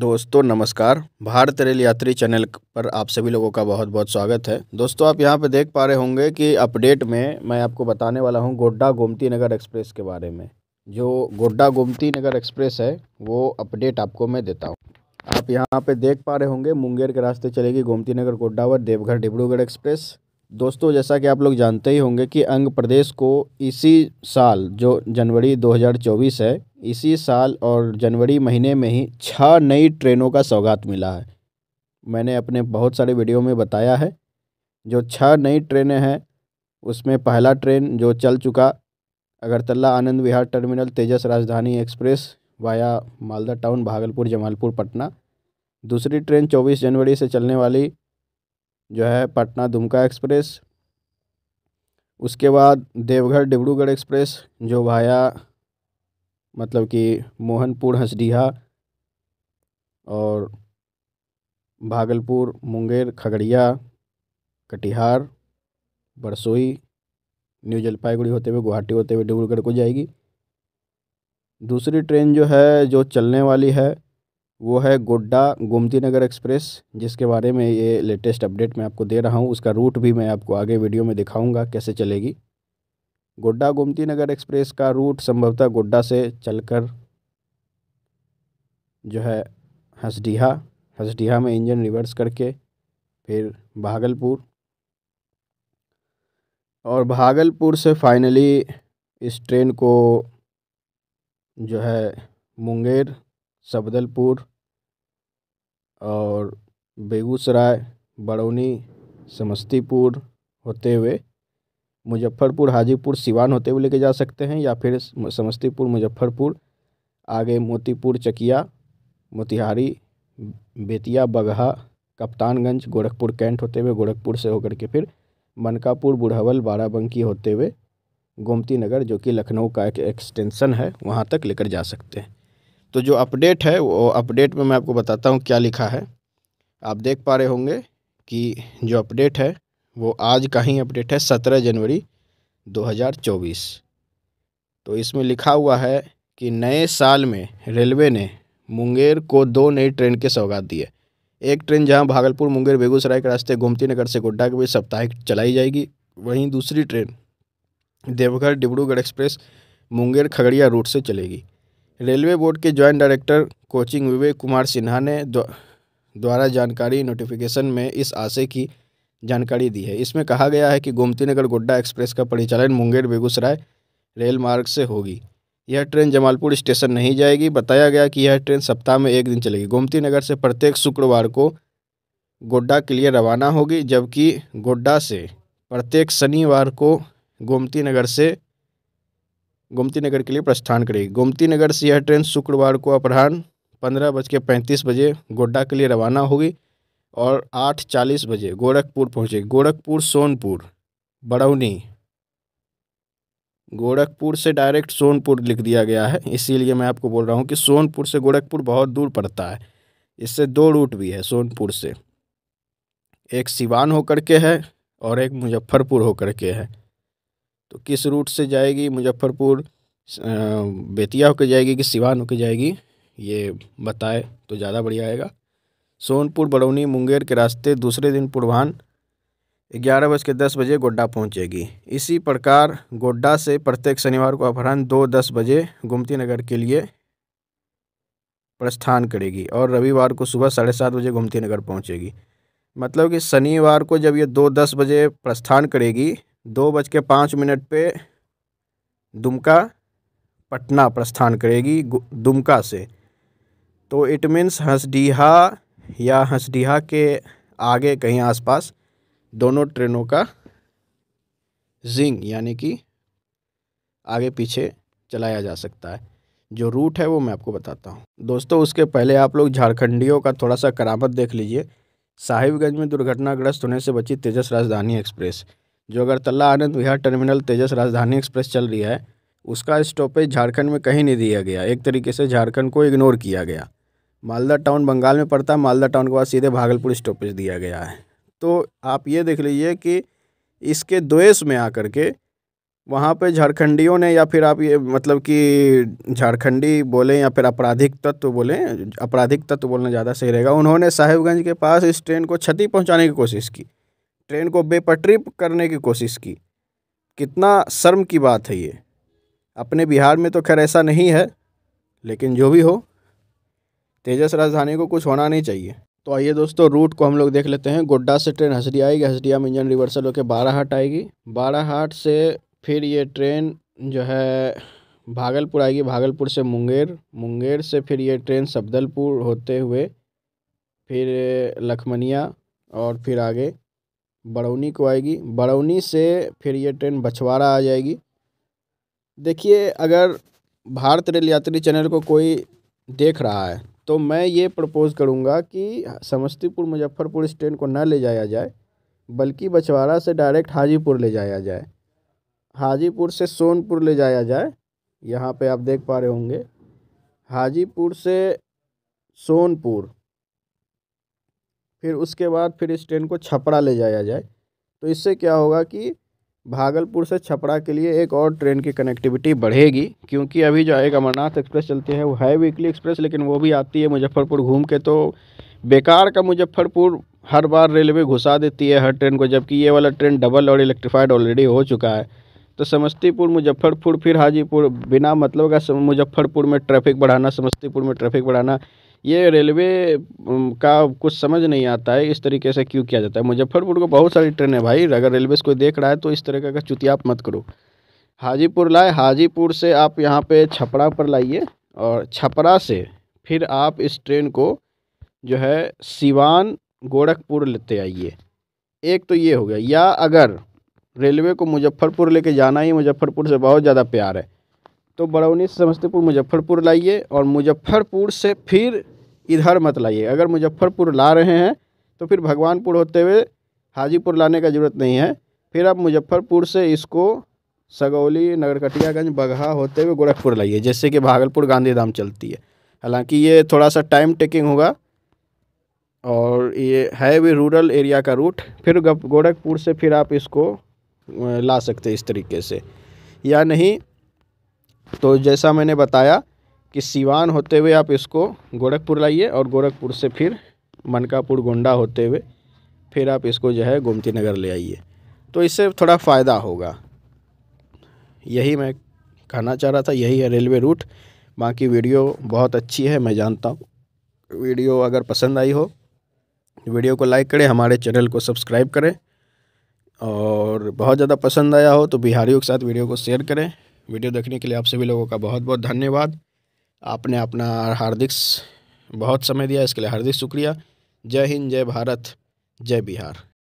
दोस्तों नमस्कार भारत रेल यात्री चैनल पर आप सभी लोगों का बहुत बहुत स्वागत है दोस्तों आप यहां पर देख पा रहे होंगे कि अपडेट में मैं आपको बताने वाला हूं गोड्डा गोमती नगर एक्सप्रेस के बारे में जो गोड्डा गोमती नगर एक्सप्रेस है वो अपडेट आपको मैं देता हूं आप यहां पर देख पा रहे होंगे मुंगेर के रास्ते चलेगी गोमती नगर गोड्डा व देवघर डिब्रूगढ़ एक्सप्रेस दोस्तों जैसा कि आप लोग जानते ही होंगे कि अंग प्रदेश को इसी साल जो जनवरी दो है इसी साल और जनवरी महीने में ही छः नई ट्रेनों का सौगात मिला है मैंने अपने बहुत सारे वीडियो में बताया है जो छः नई ट्रेनें हैं उसमें पहला ट्रेन जो चल चुका अगरतला आनंद विहार terminal Tejas Rajdhani express via Malda town Bhagalpur Jamalpur Patna दूसरी ट्रेन 24 जनवरी से चलने वाली जो है पटना दुमका एक्सप्रेस उसके बाद देवघर डिब्रूगढ़ एक्सप्रेस जो वाया मतलब कि मोहनपुर हंसडीहा और भागलपुर मुंगेर खगड़िया कटिहार बरसोई न्यू जलपाईगुड़ी होते हुए गुवाहाटी होते हुए डिब्रूगढ़ को जाएगी दूसरी ट्रेन जो है जो चलने वाली है वो है गोड्डा गोमती नगर एक्सप्रेस जिसके बारे में ये लेटेस्ट अपडेट मैं आपको दे रहा हूँ उसका रूट भी मैं आपको आगे वीडियो में दिखाऊँगा कैसे चलेगी गोड्डा गोमती नगर एक्सप्रेस का रूट संभवतः गोड्डा से चलकर जो है हसडीहा हसडीहा में इंजन रिवर्स करके फिर भागलपुर और भागलपुर से फाइनली इस ट्रेन को जो है मुंगेर सबदलपुर और बेगूसराय बड़ौनी समस्तीपुर होते हुए मुजफ्फरपुर हाजीपुर सिवान होते हुए लेके जा सकते हैं या फिर समस्तीपुर मुजफ्फरपुर आगे मोतीपुर चकिया मोतिहारी बेतिया बगहा कप्तानगंज गोरखपुर कैंट होते हुए गोरखपुर से होकर के फिर मनकापुर बुढ़वल बाराबंकी होते हुए गोमती नगर जो कि लखनऊ का एक एक्सटेंशन है वहाँ तक लेकर जा सकते हैं तो जो अपडेट है वो अपडेट में मैं आपको बताता हूँ क्या लिखा है आप देख पा रहे होंगे कि जो अपडेट है वो आज का ही अपडेट है सत्रह जनवरी 2024 तो इसमें लिखा हुआ है कि नए साल में रेलवे ने मुंगेर को दो नई ट्रेन के सौगात दिए एक ट्रेन जहां भागलपुर मुंगेर बेगूसराय के रास्ते गोमती नगर से गोड्डा के बीच साप्ताहिक चलाई जाएगी वहीं दूसरी train Deoghar Dibrugarh express Munger Khagaria route से चलेगी रेलवे बोर्ड के joint director coaching Vivek Kumar Sinha ने द्वारा जानकारी नोटिफिकेशन में इस आशय की जानकारी दी है इसमें कहा गया है कि गोमती नगर गोड्डा एक्सप्रेस का परिचालन मुंगेर बेगूसराय रेल मार्ग से होगी यह ट्रेन जमालपुर स्टेशन नहीं जाएगी बताया गया कि यह ट्रेन सप्ताह में एक दिन चलेगी गोमती नगर से प्रत्येक शुक्रवार को गोड्डा के लिए रवाना होगी जबकि गोड्डा से प्रत्येक शनिवार को गोमती नगर से गोमती नगर के लिए प्रस्थान करेगी गोमती नगर से यह ट्रेन शुक्रवार को अपराह्न पंद्रह बज के पैंतीस बजे गोड्डा के लिए रवाना होगी और आठ चालीस बजे गोरखपुर पहुँचे गोरखपुर सोनपुर बड़ौनी गोरखपुर से डायरेक्ट सोनपुर लिख दिया गया है इसीलिए मैं आपको बोल रहा हूँ कि सोनपुर से गोरखपुर बहुत दूर पड़ता है इससे दो रूट भी है सोनपुर से एक सिवान होकर के है और एक मुजफ्फरपुर होकर के है तो किस रूट से जाएगी मुजफ्फरपुर बेतिया होकर जाएगी कि सिवान होकर जाएगी ये बताए तो ज़्यादा बढ़िया आएगा सोनपुर बरौनी मुंगेर के रास्ते दूसरे दिन पूर्वान्ह ग्यारह बज के दस बजे गोड्डा पहुंचेगी इसी प्रकार गोड्डा से प्रत्येक शनिवार को अपहरण दो दस बजे गोमती नगर के लिए प्रस्थान करेगी और रविवार को सुबह साढ़े सात बजे गोमती नगर पहुंचेगी मतलब कि शनिवार को जब ये दो दस बजे प्रस्थान करेगी दो बज के पाँच मिनट पे दुमका पटना प्रस्थान करेगी दुमका से तो इट मीन्स हंसडीहा या हंसडीहा के आगे कहीं आसपास दोनों ट्रेनों का जिंग यानी कि आगे पीछे चलाया जा सकता है जो रूट है वो मैं आपको बताता हूँ दोस्तों उसके पहले आप लोग झारखंडियों का थोड़ा सा करामत देख लीजिए साहिबगंज में दुर्घटनाग्रस्त होने से बची तेजस राजधानी एक्सप्रेस जो अगरतला आनंद विहार टर्मिनल तेजस राजधानी एक्सप्रेस चल रही है उसका स्टॉपेज झारखंड में कहीं नहीं दिया गया एक तरीके से झारखंड को इग्नोर किया गया मालदा टाउन बंगाल में पड़ता है मालदा टाउन के बाद सीधे भागलपुर स्टॉपेज दिया गया है तो आप ये देख लीजिए कि इसके द्वेष में आकर के वहाँ पे झारखंडियों ने या फिर आप ये मतलब कि झारखंडी बोलें या फिर आपराधिक तत्व बोलें आपराधिक तत्व बोलना ज़्यादा सही रहेगा उन्होंने साहिबगंज के पास इस ट्रेन को क्षति पहुँचाने की कोशिश की ट्रेन को बेपटरी करने की कोशिश की कितना शर्म की बात है ये अपने बिहार में तो खैर ऐसा नहीं है लेकिन जो भी हो तेजस राजधानी को कुछ होना नहीं चाहिए तो आइए दोस्तों रूट को हम लोग देख लेते हैं गोड्डा से ट्रेन हसडिया आएगी हसडिया में इंजन रिवर्सल होकर बाराहाट आएगी बाराहाट से फिर ये ट्रेन जो है भागलपुर आएगी भागलपुर से मुंगेर मुंगेर से फिर ये ट्रेन सफदलपुर होते हुए फिर लखमनिया और फिर आगे बड़ौनी को आएगी बड़ौनी से फिर ये ट्रेन बछवाड़ा आ जाएगी देखिए अगर भारत रेल यात्री चैनल को कोई देख रहा है तो मैं ये प्रपोज़ करूँगा कि समस्तीपुर मुजफ्फरपुर इस ट्रेन को ना ले जाया जाए बल्कि बछवाड़ा से डायरेक्ट हाजीपुर ले जाया जाए हाजीपुर से सोनपुर ले जाया जाए यहाँ पे आप देख पा रहे होंगे हाजीपुर से सोनपुर फिर उसके बाद फिर इस ट्रेन को छपरा ले जाया जाए तो इससे क्या होगा कि भागलपुर से छपरा के लिए एक और ट्रेन की कनेक्टिविटी बढ़ेगी क्योंकि अभी जो है अमरनाथ एक्सप्रेस चलती है वो है वीकली एक्सप्रेस लेकिन वो भी आती है मुजफ्फरपुर घूम के तो बेकार का मुजफ्फरपुर हर बार रेलवे घुसा देती है हर ट्रेन को जबकि ये वाला ट्रेन डबल और इलेक्ट्रीफाइड ऑलरेडी हो चुका है तो समस्तीपुर मुजफ्फरपुर फिर हाजीपुर बिना मतलब का मुजफ्फरपुर में ट्रैफिक बढ़ाना समस्तीपुर में ट्रैफिक बढ़ाना ये रेलवे का कुछ समझ नहीं आता है इस तरीके से क्यों किया जाता है मुजफ्फरपुर को बहुत सारी ट्रेन है भाई अगर रेलवे को देख रहा है तो इस तरीके का चुतियाप मत करो हाजीपुर लाए हाजीपुर से आप यहाँ पे छपरा पर लाइए और छपरा से फिर आप इस ट्रेन को जो है सिवान गोरखपुर लेते आइए एक तो ये हो गया या अगर रेलवे को मुजफ्फरपुर लेके जाना ही मुजफ्फरपुर से बहुत ज़्यादा प्यार है तो बरौनी से समस्तीपुर मुजफ्फरपुर लाइए और मुजफ्फरपुर से फिर इधर मत लाइए अगर मुजफ्फरपुर ला रहे हैं तो फिर भगवानपुर होते हुए हाजीपुर लाने का ज़रूरत नहीं है फिर आप मुजफ्फरपुर से इसको सगौली नगरकटियागंज बगहा होते हुए गोरखपुर लाइए जैसे कि भागलपुर गांधी धाम चलती है हालांकि ये थोड़ा सा टाइम टेकिंग होगा और ये है भी रूरल एरिया का रूट फिर गोरखपुर से फिर आप इसको ला सकते इस तरीके से या नहीं तो जैसा मैंने बताया कि सिवान होते हुए आप इसको गोरखपुर लाइए और गोरखपुर से फिर मनकापुर गोंडा होते हुए फिर आप इसको जो है गोमती नगर ले आइए तो इससे थोड़ा फ़ायदा होगा यही मैं कहना चाह रहा था यही है रेलवे रूट बाकी वीडियो बहुत अच्छी है मैं जानता हूँ वीडियो अगर पसंद आई हो वीडियो को लाइक करें हमारे चैनल को सब्सक्राइब करें और बहुत ज़्यादा पसंद आया हो तो बिहारियों के साथ वीडियो को शेयर करें वीडियो देखने के लिए आप सभी लोगों का बहुत बहुत धन्यवाद आपने अपना हार्दिक बहुत समय दिया इसके लिए हार्दिक शुक्रिया जय हिंद जय भारत जय बिहार